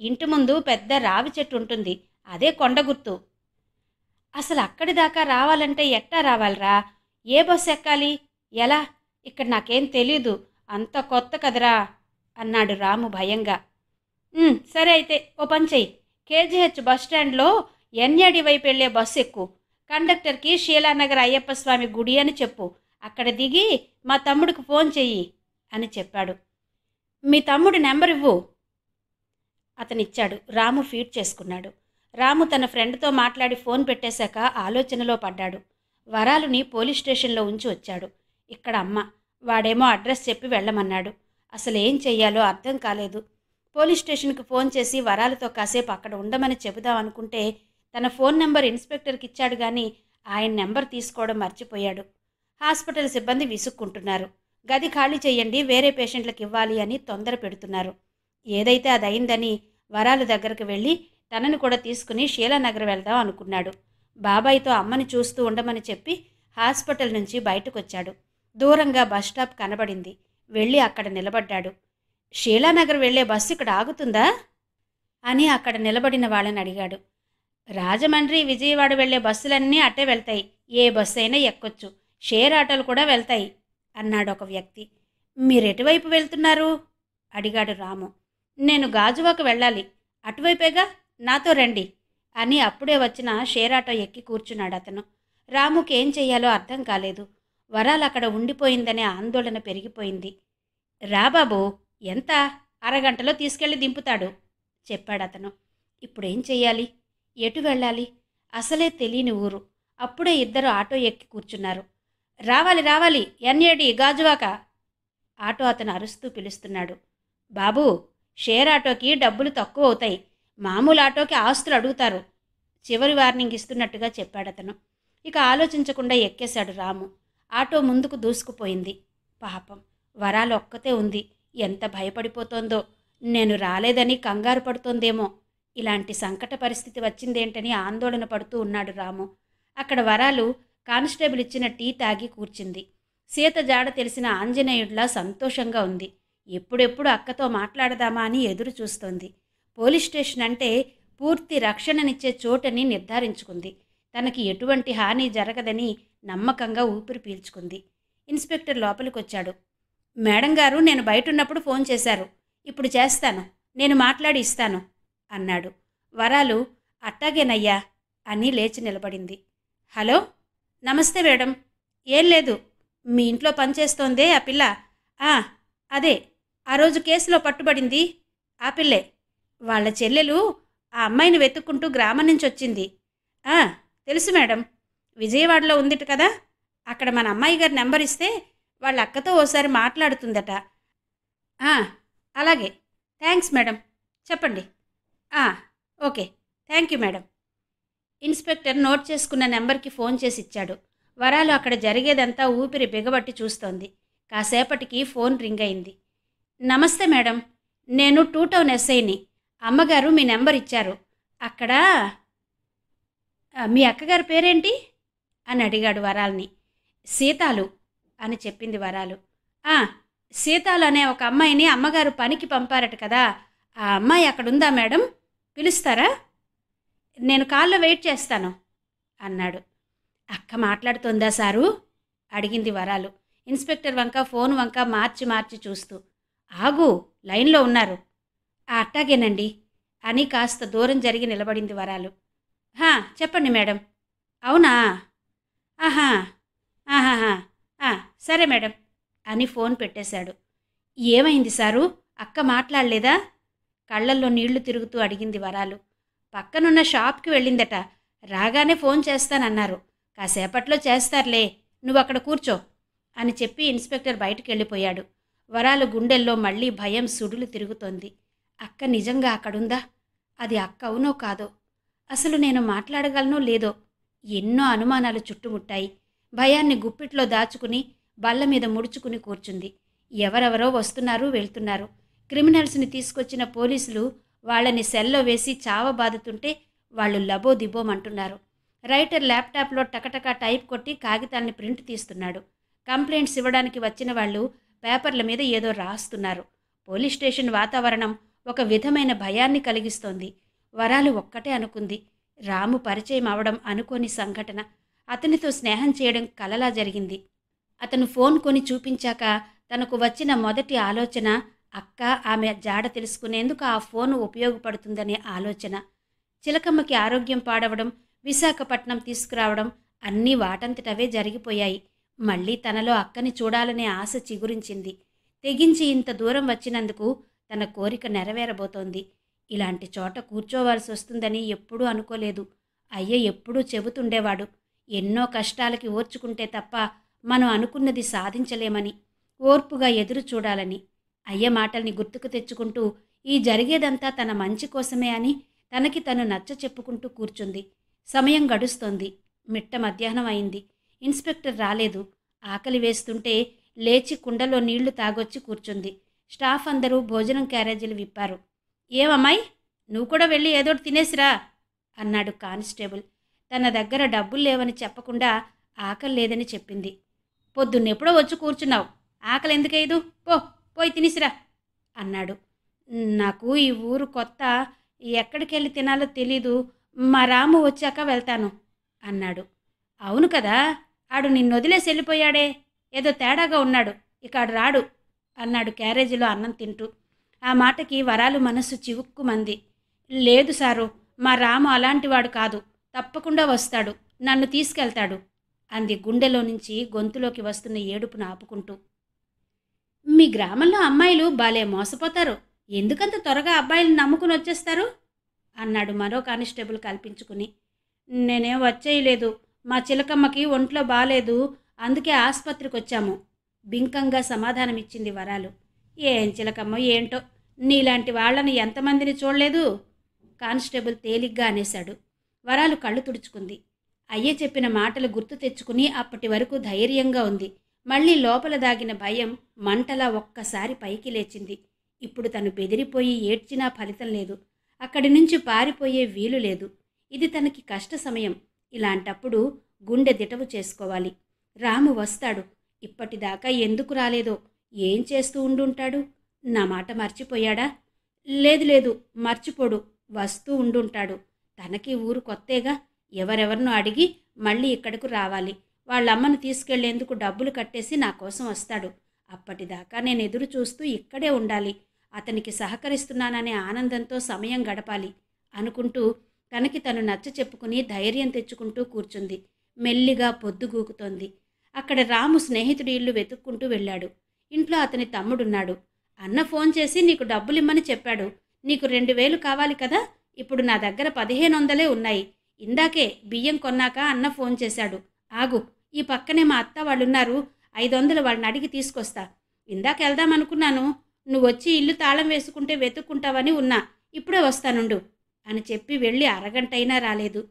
ఇంటి ముందు పెద్ద రావి చెట్టు ఉంటుంది అదే కొండ గుర్తు అసలు అక్కడి దాకా రావాలంటే ఎట్టా రావాలరా ఏ బస్సు ఎక్కాలి ఎలా ఇక్కడ నాకేం తెలీదు అంత కొత్త కదరా అన్నాడు రాము భయంగా సరే అయితే ఓ పని చెయ్యి కేజీహెచ్ బస్ స్టాండ్లో ఎన్ఏడి వైపు వెళ్ళే బస్సు ఎక్కు కండక్టర్కి షీలానగర్ అయ్యప్ప స్వామి గుడి అని చెప్పు అక్కడ దిగి మా తమ్ముడికి ఫోన్ చెయ్యి అని చెప్పాడు మీ తమ్ముడి నెంబర్ ఇవ్వు అతనిచ్చాడు రాము ఫీడ్ చేసుకున్నాడు రాము తన ఫ్రెండ్తో మాట్లాడి ఫోన్ పెట్టేశాక ఆలోచనలో పడ్డాడు వరాలుని పోలీస్ స్టేషన్లో ఉంచి వచ్చాడు ఇక్కడ అమ్మ వాడేమో అడ్రస్ చెప్పి వెళ్ళమన్నాడు అసలు ఏం చెయ్యాలో అర్థం కాలేదు పోలీస్ స్టేషన్కి ఫోన్ చేసి వరాలతో కాసేపు అక్కడ ఉండమని చెబుదాం అనుకుంటే తన ఫోన్ నెంబర్ ఇన్స్పెక్టర్కి ఇచ్చాడు కానీ ఆయన నెంబర్ తీసుకోవడం మర్చిపోయాడు హాస్పిటల్ సిబ్బంది విసుక్కుంటున్నారు గది ఖాళీ చేయండి వేరే పేషెంట్లకు ఇవ్వాలి అని తొందర పెడుతున్నారు ఏదైతే అది అయిందని వరాలు దగ్గరకు వెళ్ళి తనను కూడా తీసుకుని శీలానగర్ వెళ్దాం అనుకున్నాడు బాబాయ్తో అమ్మని చూస్తూ ఉండమని చెప్పి హాస్పిటల్ నుంచి బయటకు వచ్చాడు దూరంగా బస్ స్టాప్ కనబడింది వెళ్ళి అక్కడ నిలబడ్డాడు శీలానగర్ వెళ్ళే బస్సు ఇక్కడ ఆగుతుందా అని అక్కడ నిలబడిన వాళ్ళని అడిగాడు రాజమండ్రి విజయవాడ వెళ్ళే బస్సులన్నీ అట్టే వెళ్తాయి ఏ బస్సు అయినా ఎక్కొచ్చు షేర్ ఆటోలు కూడా వెళ్తాయి అన్నాడు ఒక వ్యక్తి మీరెటువైపు వెళ్తున్నారు అడిగాడు రాము నేను గాజువాకు వెళ్ళాలి అటువైపేగా నాతో రండి అని అప్పుడే వచ్చిన షేరాటో ఎక్కి కూర్చున్నాడు అతను రాముకి ఏం చెయ్యాలో అర్థం కాలేదు వరాలు అక్కడ ఉండిపోయిందనే ఆందోళన పెరిగిపోయింది రాబాబు ఎంత అరగంటలో తీసుకెళ్లి దింపుతాడు చెప్పాడు అతను ఇప్పుడేం చెయ్యాలి ఎటు వెళ్ళాలి అసలే తెలియని ఊరు అప్పుడే ఇద్దరు ఆటో ఎక్కి కూర్చున్నారు రావాలి రావాలి ఎన్ఏడి గాజువాక ఆటో అతను అరుస్తూ పిలుస్తున్నాడు బాబు షేర్ ఆటోకి డబ్బులు తక్కువ అవుతాయి మామూలు ఆటోకి ఆస్తులు అడుగుతారు చివరి వార్నింగ్ ఇస్తున్నట్టుగా చెప్పాడు అతను ఇక ఆలోచించకుండా ఎక్కేశాడు రాము ఆటో ముందుకు దూసుకుపోయింది పాపం వరాలు ఒక్కతే ఉంది ఎంత భయపడిపోతోందో నేను రాలేదని కంగారు పడుతోందేమో ఇలాంటి సంకట పరిస్థితి వచ్చిందేంటని ఆందోళన పడుతూ ఉన్నాడు రాము అక్కడ వరాలు కానిస్టేబుల్ ఇచ్చిన టీ తాగి కూర్చుంది సీత జాడ తెలిసిన ఆంజనేయుడిలా సంతోషంగా ఉంది ఎప్పుడెప్పుడు అక్కతో మాట్లాడదామా అని ఎదురు చూస్తోంది పోలీస్ స్టేషన్ అంటే పూర్తి రక్షణనిచ్చే చోటని నిర్ధారించుకుంది తనకి ఎటువంటి హాని జరగదని నమ్మకంగా ఊపిరి పీల్చుకుంది ఇన్స్పెక్టర్ లోపలికొచ్చాడు మేడం గారు నేను బయటున్నప్పుడు ఫోన్ చేశారు ఇప్పుడు చేస్తాను నేను మాట్లాడి ఇస్తాను అన్నాడు వరాలు అట్టాగేనయ్యా అని లేచి నిలబడింది హలో నమస్తే మేడం ఏం లేదు మీ ఇంట్లో పనిచేస్తోందే ఆ పిల్ల ఆ అదే ఆ రోజు కేసులో పట్టుబడింది ఆ పిల్లే వాళ్ళ చెల్లెలు ఆ అమ్మాయిని వెతుక్కుంటూ గ్రామం నుంచి వచ్చింది ఆ తెలుసు మేడం విజయవాడలో ఉందిట కదా అక్కడ మన అమ్మాయి గారి నెంబర్ ఇస్తే వాళ్ళ అక్కతో ఓసారి మాట్లాడుతుందట అలాగే థ్యాంక్స్ మేడం చెప్పండి okay thank you madam inspector note చేసుకున్న నెంబర్కి ఫోన్ చేసి ఇచ్చాడు వరాలు అక్కడ జరిగేదంతా ఊపిరి బిగబట్టి చూస్తోంది కాసేపటికి ఫోన్ రింగ్ అయింది నమస్తే మేడం నేను టూ టౌన్ ఎస్ఐని అమ్మగారు మీ నెంబర్ ఇచ్చారు అక్కడ మీ అక్కగారి పేరేంటి అని అడిగాడు వరాల్ని సీతాలు అని చెప్పింది వరాలు సీతాలు అనే ఒక అమ్మాయిని అమ్మగారు పనికి పంపారట కదా ఆ అమ్మాయి అక్కడుందా మేడం పిలుస్తారా నేను కాల్లో వెయిట్ చేస్తాను అన్నాడు అక్క మాట్లాడుతుందా సారు అడిగింది వరాలు ఇన్స్పెక్టర్ వంక ఫోన్ వంక మార్చి మార్చి చూస్తూ ఆగు లైన్లో ఉన్నారు ఆ అట్టాగేనండి అని కాస్త దూరం జరిగి నిలబడింది వరాలు హా చెప్పండి మేడం అవునా ఆహా ఆహాహా సరే మేడం అని ఫోన్ పెట్టేశాడు ఏమైంది సారు అక్క మాట్లాడలేదా కళ్ళల్లో నీళ్లు తిరుగుతూ అడిగింది వరాలు పక్కనున్న షాప్కి వెళ్ళిందట రాగానే ఫోన్ చేస్తానన్నారు కాసేపట్లో చేస్తారులే నువ్వు అక్కడ కూర్చో అని చెప్పి ఇన్స్పెక్టర్ బయటకు వెళ్ళిపోయాడు వరాలు గుండెల్లో మళ్ళీ భయం సుడులు తిరుగుతోంది అక్క నిజంగా అక్కడుందా అది అక్క అవునో కాదో అసలు నేను మాట్లాడగలనో లేదో ఎన్నో అనుమానాలు చుట్టుముట్టాయి భయాన్ని గుప్పిట్లో దాచుకుని బల్ల మీద ముడుచుకుని కూర్చుంది ఎవరెవరో వస్తున్నారు వెళ్తున్నారు క్రిమినల్స్ని తీసుకొచ్చిన పోలీసులు వాళ్ళని సెల్లో వేసి చావ బాదుతుంటే వాళ్ళు లబో దిబోమంటున్నారు రైటర్ ల్యాప్టాప్లో టకటకా టైప్ కొట్టి కాగితాల్ని ప్రింట్ తీస్తున్నాడు కంప్లైంట్స్ ఇవ్వడానికి వచ్చిన వాళ్ళు పేపర్ల మీద ఏదో రాస్తున్నారు పోలీస్ స్టేషన్ వాతావరణం ఒక విధమైన భయాన్ని కలిగిస్తోంది వరాలు ఒక్కటే అనుకుంది రాము పరిచయం అవడం అనుకోని సంఘటన అతనితో స్నేహం చేయడం కలలా జరిగింది అతను ఫోన్ కొని చూపించాక తనకు వచ్చిన మొదటి ఆలోచన అక్క ఆమె జాడ తెలుసుకునేందుకు ఆ ఫోను ఉపయోగపడుతుందనే ఆలోచన చిలకమ్మకి ఆరోగ్యం పాడవడం విశాఖపట్నం తీసుకురావడం అన్నీ వాటంతటవే జరిగిపోయాయి మళ్ళీ తనలో అక్కని చూడాలనే ఆశ చిగురించింది తెగించి ఇంత దూరం వచ్చినందుకు తన కోరిక నెరవేరబోతోంది ఇలాంటి చోట కూర్చోవలసి వస్తుందని ఎప్పుడూ అనుకోలేదు అయ్య ఎప్పుడూ చెబుతుండేవాడు ఎన్నో కష్టాలకి ఓర్చుకుంటే తప్ప మనం అనుకున్నది సాధించలేమని ఓర్పుగా ఎదురు చూడాలని అయ్య మాటల్ని గుర్తుకు తెచ్చుకుంటూ ఈ జరిగేదంతా తన మంచి కోసమే అని తనకి తను నచ్చ చెప్పుకుంటూ కూర్చుంది సమయం గడుస్తోంది మిట్ట మధ్యాహ్నం అయింది ఇన్స్పెక్టర్ రాలేదు ఆకలి వేస్తుంటే లేచి కుండలో నీళ్లు తాగొచ్చి కూర్చుంది స్టాఫ్ అందరూ భోజనం క్యారేజీలు విప్పారు ఏమమ్మాయి నువ్వు కూడా వెళ్ళి ఏదోటి తినేసిరా అన్నాడు కానిస్టేబుల్ తన దగ్గర డబ్బులు లేవని చెప్పకుండా ఆకలి లేదని చెప్పింది పొద్దున్నెప్పుడో వచ్చి కూర్చున్నావు ఆకలి ఎందుకైదు పో పోయి తినిసిరా అన్నాడు నాకు ఈ ఊరు కొత్త ఎక్కడికి వెళ్ళి తినాలో తెలీదు మా రాము వచ్చాక వెళ్తాను అన్నాడు అవును కదా ఆడు నిన్ను వదిలేసి వెళ్ళిపోయాడే ఏదో తేడాగా ఉన్నాడు ఇక ఆడు రాడు అన్నాడు క్యారేజీలో అన్నం తింటూ ఆ మాటకి వరాలు మనస్సు చివుక్కుమంది లేదు సారు మా రాము అలాంటివాడు కాదు తప్పకుండా వస్తాడు నన్ను తీసుకెళ్తాడు అంది గుండెలో నుంచి గొంతులోకి వస్తున్న ఏడుపును ఆపుకుంటూ మీ గ్రామంలో అమ్మాయిలు బాలే మోసపోతారు ఎందుకంత త్వరగా అబ్బాయిలు నమ్ముకుని వచ్చేస్తారు అన్నాడు మరో కానిస్టేబుల్ కల్పించుకుని నేనేం వచ్చేయలేదు మా చిలకమ్మకి ఒంట్లో బాగాలేదు అందుకే ఆసుపత్రికి వచ్చాము బింకంగా సమాధానమిచ్చింది వరాలు ఏం చిలకమ్మ ఏంటో నీలాంటి వాళ్ళని ఎంతమందిని చూడలేదు కానిస్టేబుల్ తేలిగ్గా అనేశాడు వరాలు కళ్ళు తుడుచుకుంది అయ్యే చెప్పిన మాటలు గుర్తు తెచ్చుకుని అప్పటి వరకు ధైర్యంగా ఉంది మళ్ళీ లోపల దాగిన భయం మంటలా ఒక్కసారి పైకి లేచింది ఇప్పుడు తను బెదిరిపోయి ఏడ్చినా ఫలితం లేదు అక్కడి నుంచి పారిపోయే వీలు లేదు ఇది తనకి కష్ట సమయం ఇలాంటప్పుడు గుండె దిటవు చేసుకోవాలి రాము వస్తాడు ఇప్పటిదాకా ఎందుకు రాలేదో ఏం చేస్తూ ఉండుంటాడు నా మాట మర్చిపోయాడా లేదు లేదు మర్చిపోడు వస్తూ ఉండుంటాడు తనకి ఊరు కొత్తేగా ఎవరెవరినో అడిగి మళ్ళీ ఇక్కడకు రావాలి వాళ్ళమ్మను తీసుకెళ్లేందుకు డబ్బులు కట్టేసి నా కోసం వస్తాడు అప్పటిదాకా నేను ఎదురు చూస్తూ ఇక్కడే ఉండాలి అతనికి సహకరిస్తున్నాననే ఆనందంతో సమయం గడపాలి అనుకుంటూ తనకి తను నచ్చ చెప్పుకుని ధైర్యం తెచ్చుకుంటూ కూర్చుంది మెల్లిగా పొద్దుగూకుతోంది అక్కడ రాము స్నేహితుడి ఇల్లు వెతుక్కుంటూ వెళ్ళాడు ఇంట్లో అతని తమ్ముడున్నాడు అన్న ఫోన్ చేసి నీకు డబ్బులిమ్మని చెప్పాడు నీకు రెండు వేలు కావాలి కదా ఇప్పుడు నా దగ్గర పదిహేను వందలే ఉన్నాయి ఇందాకే బియ్యం కొన్నాక అన్న ఫోన్ చేశాడు ఆగు ఈ పక్కనే మా అత్త వాళ్ళు ఉన్నారు ఐదు వందలు వాళ్ళని అడిగి తీసుకొస్తా ఇందాక వెళ్దాం అనుకున్నాను నువ్వు వచ్చి ఇల్లు తాళం వేసుకుంటే వెతుక్కుంటావని ఉన్నా ఇప్పుడే వస్తానుండు అని చెప్పి వెళ్ళి అరగంటైనా రాలేదు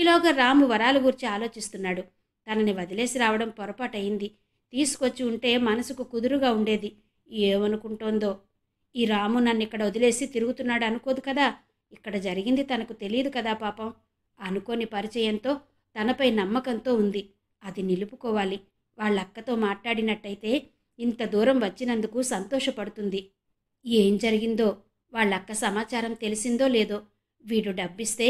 ఈలోగా రాము వరాలు గురించి ఆలోచిస్తున్నాడు తనని వదిలేసి రావడం పొరపాటయింది తీసుకొచ్చి ఉంటే మనసుకు కుదురుగా ఉండేది ఏమనుకుంటోందో ఈ రాము నన్ను ఇక్కడ వదిలేసి తిరుగుతున్నాడు అనుకోదు కదా ఇక్కడ జరిగింది తనకు తెలియదు కదా పాపం అనుకోని పరిచయంతో తనపై నమ్మకంతో ఉంది అది నిలుపుకోవాలి వాళ్ళక్కతో మాట్లాడినట్టయితే ఇంత దూరం వచ్చినందుకు సంతోషపడుతుంది ఏం జరిగిందో వాళ్ళక్క సమాచారం తెలిసిందో లేదో వీడు డబ్బిస్తే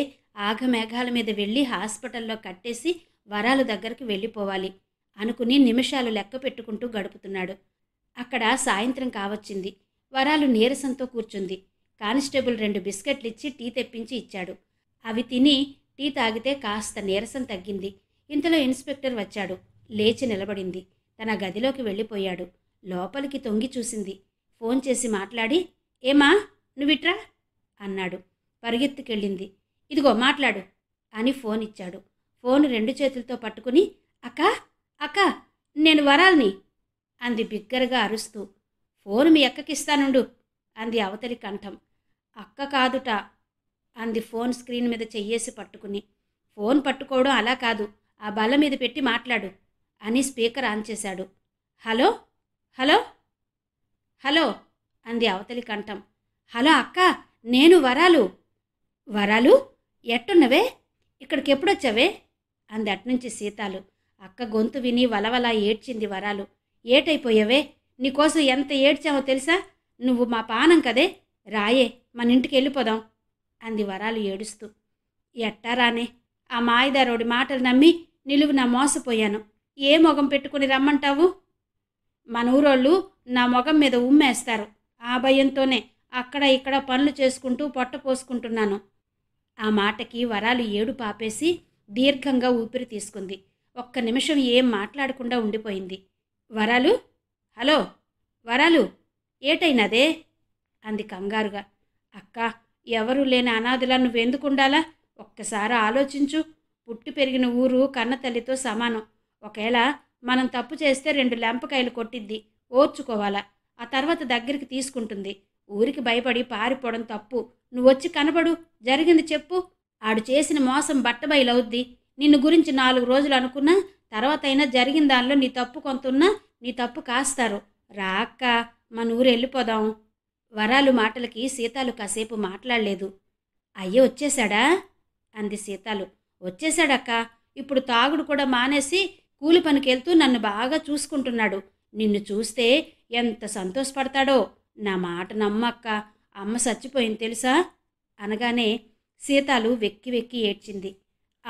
ఆఘమేఘాల మీద వెళ్ళి హాస్పిటల్లో కట్టేసి వరాలు దగ్గరికి వెళ్ళిపోవాలి అనుకుని నిమిషాలు లెక్క పెట్టుకుంటూ గడుపుతున్నాడు అక్కడ సాయంత్రం కావచ్చింది వరాలు నీరసంతో కూర్చుంది కానిస్టేబుల్ రెండు బిస్కెట్లు ఇచ్చి టీ తెప్పించి ఇచ్చాడు అవి తిని టీ తాగితే కాస్త నీరసం తగ్గింది ఇంతలో ఇన్స్పెక్టర్ వచ్చాడు లేచి నిలబడింది తన గదిలోకి వెళ్ళిపోయాడు లోపలికి తొంగి చూసింది ఫోన్ చేసి మాట్లాడి ఏమా నువ్విట్రా అన్నాడు పరిగెత్తుకెళ్ళింది ఇదిగో మాట్లాడు అని ఫోన్ ఇచ్చాడు ఫోన్ రెండు చేతులతో పట్టుకుని అక్క అక్క నేను వరాల్ని అంది బిగ్గరగా అరుస్తూ ఫోన్ మీ అక్కకిస్తానుండు అంది అవతలి కంఠం అక్క కాదుట అంది ఫోన్ స్క్రీన్ మీద చెయ్యేసి పట్టుకుని ఫోన్ పట్టుకోవడం అలా కాదు ఆ బల్ల మీద పెట్టి మాట్లాడు అని స్పీకర్ ఆన్ చేశాడు హలో హలో హలో అంది అవతలి కంఠం హలో అక్క నేను వరాలు వరాలు ఎట్టున్నవే ఇక్కడికి ఎప్పుడొచ్చావే అంది అట్నుంచి సీతాలు అక్క గొంతు విని వలవల ఏడ్చింది వరాలు ఏటైపోయావే నీకోసం ఎంత ఏడ్చావో తెలుసా నువ్వు మా పానం కదే రాయే మన ఇంటికి వెళ్ళిపోదాం అంది వరాలు ఏడుస్తూ ఎట్టారానే ఆ మాయిదారోడి మాటలు నమ్మి నిలువు నా మోసపోయాను ఏ మొగం పెట్టుకుని రమ్మంటావు మన ఊరోళ్ళు నా మొగం మీద ఉమ్మేస్తారు ఆ భయంతోనే అక్కడ ఇక్కడ పనులు చేసుకుంటూ పొట్ట పోసుకుంటున్నాను ఆ మాటకి వరాలు ఏడు పాపేసి దీర్ఘంగా ఊపిరి తీసుకుంది ఒక్క నిమిషం ఏం మాట్లాడకుండా ఉండిపోయింది వరాలు హలో వరాలు ఏటైనాదే అంది కంగారుగా అక్క ఎవరూ లేని అనాథులా నువ్వెందుకుండాలా ఒక్కసారి ఆలోచించు పుట్టి పెరిగిన ఊరు కన్నతల్లితో సమానం ఒకవేళ మనం తప్పు చేస్తే రెండు లెంపకాయలు కొట్టిద్ది ఓర్చుకోవాలా ఆ తర్వాత దగ్గరికి తీసుకుంటుంది ఊరికి భయపడి పారిపోవడం తప్పు నువ్వు వచ్చి కనబడు జరిగింది చెప్పు ఆడు చేసిన మోసం బట్టబయలవుద్ది నిన్ను గురించి నాలుగు రోజులు అనుకున్నా తర్వాత అయినా జరిగిన దానిలో నీ తప్పు కొంత ఉన్నా నీ తప్పు కాస్తారు రాక్క మన ఊరు వెళ్ళిపోదాం వరాలు మాటలకి సీతాలు కాసేపు మాట్లాడలేదు అయ్యే వచ్చేశాడా అంది సీతాలు వచ్చేశాడక్క ఇప్పుడు తాగుడు కూడా మానేసి కూలి పనికి వెళ్తూ నన్ను బాగా చూసుకుంటున్నాడు నిన్ను చూస్తే ఎంత సంతోషపడతాడో నా మాట నమ్మక్క అమ్మ చచ్చిపోయింది తెలుసా అనగానే సీతాలు వెక్కి వెక్కి ఏడ్చింది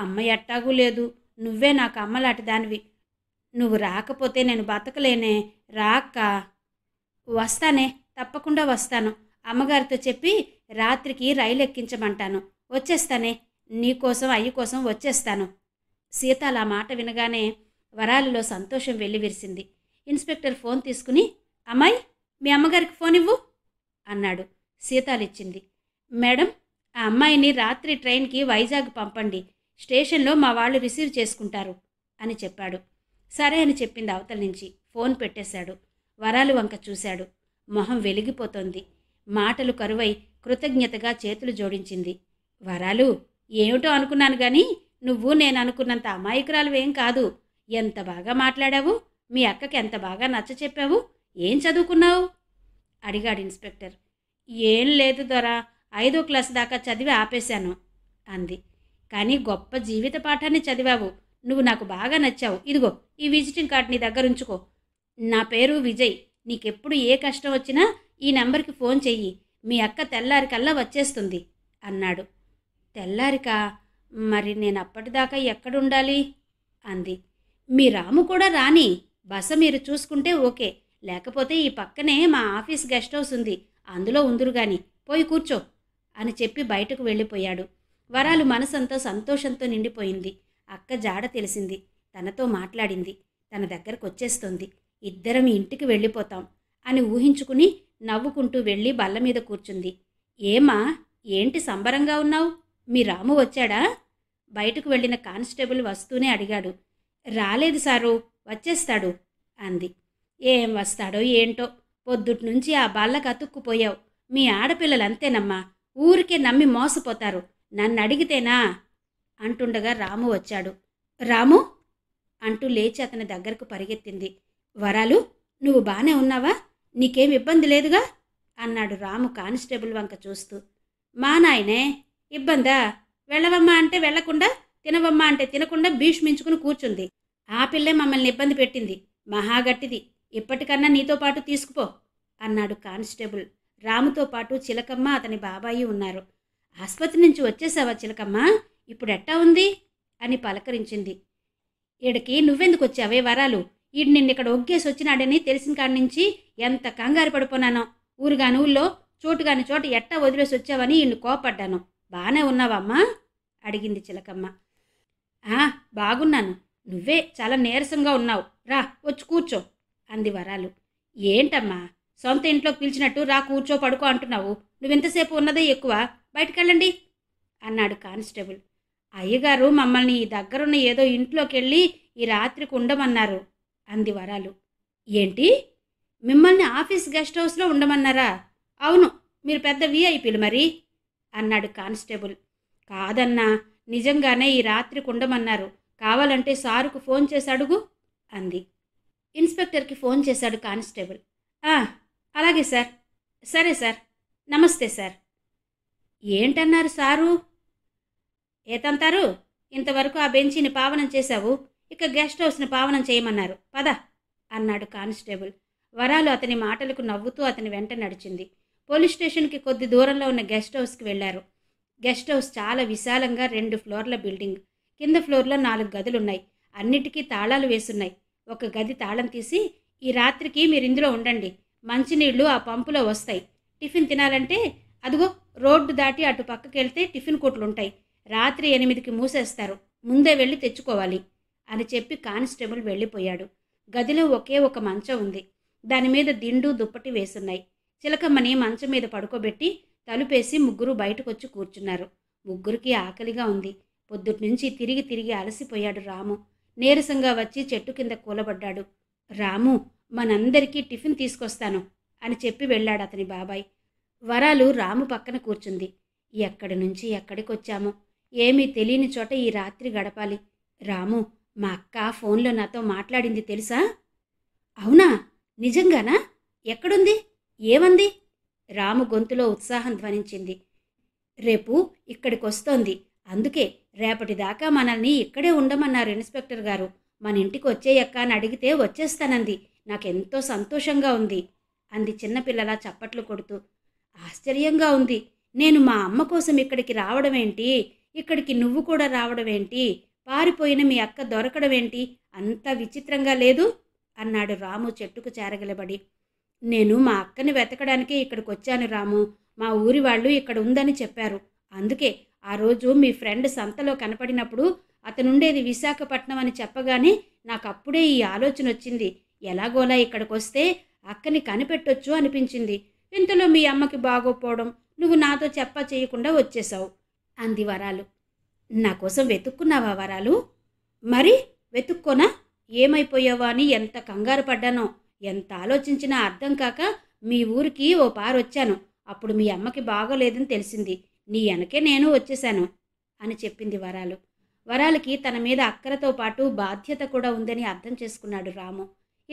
అమ్మ ఎట్టాగూ లేదు నువ్వే నాకు అమ్మలాంటి దానివి నువ్వు రాకపోతే నేను బతకలేనే రాక్క వస్తానే తప్పకుండా వస్తాను అమ్మగారితో చెప్పి రాత్రికి రైలు ఎక్కించమంటాను వచ్చేస్తానే నీకోసం అయ్యి కోసం వచ్చేస్తాను సీత అలా మాట వినగానే వరాలలో సంతోషం విరిసింది ఇన్స్పెక్టర్ ఫోన్ తీసుకుని అమ్మాయి మీ అమ్మగారికి ఫోన్ ఇవ్వు అన్నాడు సీతాలిచ్చింది మేడం ఆ అమ్మాయిని రాత్రి ట్రైన్కి వైజాగ్ పంపండి స్టేషన్లో మా వాళ్ళు రిసీవ్ చేసుకుంటారు అని చెప్పాడు సరే అని చెప్పింది అవతల నుంచి ఫోన్ పెట్టేశాడు వరాలు వంక చూశాడు మొహం వెలిగిపోతోంది మాటలు కరువై కృతజ్ఞతగా చేతులు జోడించింది వరాలు ఏమిటో అనుకున్నాను కానీ నువ్వు నేను అనుకున్నంత అమాయకురాలువేం కాదు ఎంత బాగా మాట్లాడావు మీ అక్కకి ఎంత బాగా నచ్చ చెప్పావు ఏం చదువుకున్నావు అడిగాడు ఇన్స్పెక్టర్ ఏం లేదు దొరా ఐదో క్లాస్ దాకా చదివి ఆపేశాను అంది కానీ గొప్ప జీవిత పాఠాన్ని చదివావు నువ్వు నాకు బాగా నచ్చావు ఇదిగో ఈ విజిటింగ్ కార్డ్ నీ దగ్గర ఉంచుకో నా పేరు విజయ్ నీకెప్పుడు ఏ కష్టం వచ్చినా ఈ నెంబర్కి ఫోన్ చెయ్యి మీ అక్క తెల్లారికల్లా వచ్చేస్తుంది అన్నాడు తెల్లారిక మరి నేను అప్పటిదాకా ఎక్కడుండాలి అంది మీ రాము కూడా రాని బస మీరు చూసుకుంటే ఓకే లేకపోతే ఈ పక్కనే మా ఆఫీస్ గెస్ట్ హౌస్ ఉంది అందులో ఉందురు గాని పోయి కూర్చో అని చెప్పి బయటకు వెళ్ళిపోయాడు వరాలు మనసంతో సంతోషంతో నిండిపోయింది అక్క జాడ తెలిసింది తనతో మాట్లాడింది తన దగ్గరకు వచ్చేస్తుంది ఇద్దరం ఇంటికి వెళ్ళిపోతాం అని ఊహించుకుని నవ్వుకుంటూ వెళ్ళి బల్ల మీద కూర్చుంది ఏమా ఏంటి సంబరంగా ఉన్నావు మీ రాము వచ్చాడా బయటకు వెళ్ళిన కానిస్టేబుల్ వస్తూనే అడిగాడు రాలేదు సారు వచ్చేస్తాడు అంది ఏం వస్తాడో ఏంటో పొద్దుటి నుంచి ఆ బాళ్ళకు అతుక్కుపోయావు మీ ఆడపిల్లలు అంతేనమ్మా ఊరికే నమ్మి మోసపోతారు నన్ను అడిగితేనా అంటుండగా రాము వచ్చాడు రాము అంటూ లేచి అతని దగ్గరకు పరిగెత్తింది వరాలు నువ్వు బాగానే ఉన్నావా నీకేం ఇబ్బంది లేదుగా అన్నాడు రాము కానిస్టేబుల్ వంక చూస్తూ మా నాయనే ఇబ్బందా వెళ్ళవమ్మా అంటే వెళ్ళకుండా తినవమ్మా అంటే తినకుండా భీష్మించుకుని కూర్చుంది ఆ పిల్లే మమ్మల్ని ఇబ్బంది పెట్టింది మహాగట్టిది ఇప్పటికన్నా నీతో పాటు తీసుకుపో అన్నాడు కానిస్టేబుల్ రాముతో పాటు చిలకమ్మ అతని బాబాయి ఉన్నారు ఆసుపత్రి నుంచి వచ్చేసావా చిలకమ్మ ఇప్పుడు ఎట్టా ఉంది అని పలకరించింది ఈడకి నువ్వెందుకు వచ్చావే వరాలు ఈడు ఇక్కడ ఒగ్గేసి వచ్చినాడని తెలిసిన కాడి నుంచి ఎంత కంగారు పడిపోనానో ఊరుగాని ఊళ్ళో చోటుగాని చోట ఎట్టా వదిలేసి వచ్చావని ఈయన్ని కోపడ్డాను బాగానే ఉన్నావమ్మా అడిగింది చిలకమ్మ ఆ బాగున్నాను నువ్వే చాలా నీరసంగా ఉన్నావు రా వచ్చి కూర్చో అంది వరాలు ఏంటమ్మా సొంత ఇంట్లో పిలిచినట్టు రా కూర్చో పడుకో అంటున్నావు నువ్వెంతసేపు ఉన్నదే ఎక్కువ బయటికి వెళ్ళండి అన్నాడు కానిస్టేబుల్ అయ్యగారు మమ్మల్ని ఈ దగ్గరున్న ఏదో ఇంట్లోకి వెళ్ళి ఈ రాత్రికి ఉండమన్నారు అంది వరాలు ఏంటి మిమ్మల్ని ఆఫీస్ గెస్ట్ హౌస్లో ఉండమన్నారా అవును మీరు పెద్ద విఐపీలు మరి అన్నాడు కానిస్టేబుల్ కాదన్నా నిజంగానే ఈ రాత్రి కుండమన్నారు కావాలంటే సారుకు ఫోన్ చేసి అడుగు అంది ఇన్స్పెక్టర్కి ఫోన్ చేశాడు కానిస్టేబుల్ అలాగే సార్ సరే సార్ నమస్తే సార్ ఏంటన్నారు సారు ఏతంతారు ఇంతవరకు ఆ బెంచిని పావనం చేశావు ఇక గెస్ట్ హౌస్ని పావనం చేయమన్నారు పద అన్నాడు కానిస్టేబుల్ వరాలు అతని మాటలకు నవ్వుతూ అతని వెంట నడిచింది పోలీస్ స్టేషన్కి కొద్ది దూరంలో ఉన్న గెస్ట్ హౌస్కి వెళ్ళారు గెస్ట్ హౌస్ చాలా విశాలంగా రెండు ఫ్లోర్ల బిల్డింగ్ కింద ఫ్లోర్లో నాలుగు గదులున్నాయి అన్నిటికీ తాళాలు వేసున్నాయి ఒక గది తాళం తీసి ఈ రాత్రికి మీరు ఇందులో ఉండండి మంచినీళ్ళు ఆ పంపులో వస్తాయి టిఫిన్ తినాలంటే అదిగో రోడ్డు దాటి అటు పక్కకి వెళ్తే టిఫిన్ కోట్లు ఉంటాయి రాత్రి ఎనిమిదికి మూసేస్తారు ముందే వెళ్ళి తెచ్చుకోవాలి అని చెప్పి కానిస్టేబుల్ వెళ్ళిపోయాడు గదిలో ఒకే ఒక మంచం ఉంది దాని మీద దిండు దుప్పటి వేసున్నాయి చిలకమ్మని మంచం మీద పడుకోబెట్టి తలుపేసి ముగ్గురు బయటకొచ్చి కూర్చున్నారు ముగ్గురికి ఆకలిగా ఉంది పొద్దుటి నుంచి తిరిగి తిరిగి అలసిపోయాడు రాము నీరసంగా వచ్చి చెట్టు కింద కూలబడ్డాడు రాము మనందరికీ టిఫిన్ తీసుకొస్తాను అని చెప్పి వెళ్ళాడు అతని బాబాయ్ వరాలు రాము పక్కన కూర్చుంది ఎక్కడి నుంచి ఎక్కడికొచ్చామో ఏమీ తెలియని చోట ఈ రాత్రి గడపాలి రాము మా అక్క ఫోన్లో నాతో మాట్లాడింది తెలుసా అవునా నిజంగానా ఎక్కడుంది ఏమంది రాము గొంతులో ఉత్సాహం ధ్వనించింది రేపు ఇక్కడికొస్తోంది అందుకే రేపటిదాకా మనల్ని ఇక్కడే ఉండమన్నారు ఇన్స్పెక్టర్ గారు మన ఇంటికి వచ్చేయక్క అని అడిగితే వచ్చేస్తానంది నాకెంతో సంతోషంగా ఉంది అంది చిన్నపిల్లల చప్పట్లు కొడుతూ ఆశ్చర్యంగా ఉంది నేను మా అమ్మ కోసం ఇక్కడికి రావడం ఏంటి ఇక్కడికి నువ్వు కూడా రావడం ఏంటి పారిపోయిన మీ అక్క దొరకడం ఏంటి అంత విచిత్రంగా లేదు అన్నాడు రాము చెట్టుకు చేరగలబడి నేను మా అక్కని వెతకడానికే ఇక్కడికి వచ్చాను రాము మా ఊరి వాళ్ళు ఇక్కడ ఉందని చెప్పారు అందుకే ఆ రోజు మీ ఫ్రెండ్ సంతలో కనపడినప్పుడు అతనుండేది విశాఖపట్నం అని చెప్పగానే నాకు అప్పుడే ఈ ఆలోచన వచ్చింది ఎలాగోలా ఇక్కడికి వస్తే అక్కని కనిపెట్టొచ్చు అనిపించింది ఇంతలో మీ అమ్మకి బాగోపోవడం నువ్వు నాతో చెప్ప చేయకుండా వచ్చేశావు అంది వరాలు నా కోసం వెతుక్కున్నావా వరాలు మరి వెతుక్కోనా ఏమైపోయావా అని ఎంత కంగారు పడ్డానో ఎంత ఆలోచించినా అర్థం కాక మీ ఊరికి ఓ పారు వచ్చాను అప్పుడు మీ అమ్మకి బాగోలేదని తెలిసింది నీ వెనకే నేను వచ్చేశాను అని చెప్పింది వరాలు వరాలకి తన మీద అక్కరతో పాటు బాధ్యత కూడా ఉందని అర్థం చేసుకున్నాడు రాము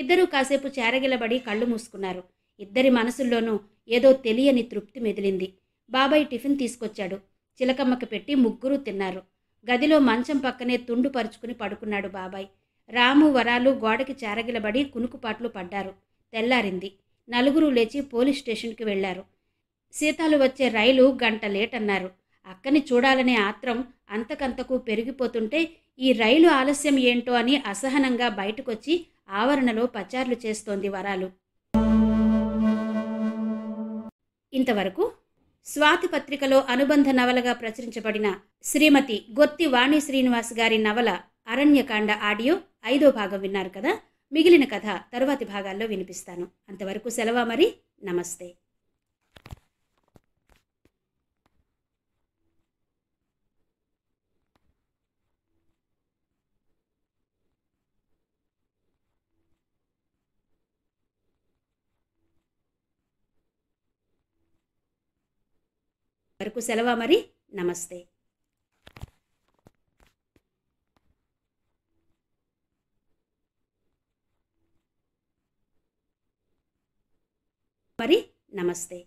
ఇద్దరూ కాసేపు చేరగిలబడి కళ్ళు మూసుకున్నారు ఇద్దరి మనసుల్లోనూ ఏదో తెలియని తృప్తి మెదిలింది బాబాయ్ టిఫిన్ తీసుకొచ్చాడు చిలకమ్మకి పెట్టి ముగ్గురు తిన్నారు గదిలో మంచం పక్కనే తుండు పరుచుకుని పడుకున్నాడు బాబాయ్ రాము వరాలు గోడకి చేరగిలబడి కునుకుపాట్లు పడ్డారు తెల్లారింది నలుగురు లేచి పోలీస్ స్టేషన్కి వెళ్లారు సీతాలు వచ్చే రైలు గంట లేట్ అన్నారు అక్కని చూడాలనే ఆత్రం అంతకంతకు పెరిగిపోతుంటే ఈ రైలు ఆలస్యం ఏంటో అని అసహనంగా బయటకొచ్చి ఆవరణలో పచారులు చేస్తోంది వరాలు ఇంతవరకు స్వాతి పత్రికలో అనుబంధ నవలగా ప్రచురించబడిన శ్రీమతి గొత్తి వాణి శ్రీనివాస్ గారి నవల అరణ్యకాండ ఆడియో ఐదో భాగం విన్నారు కదా మిగిలిన కథ తరువాతి భాగాల్లో వినిపిస్తాను అంతవరకు సెలవా మరి నమస్తే వరకు సెలవా మరి నమస్తే మరి నమస్తే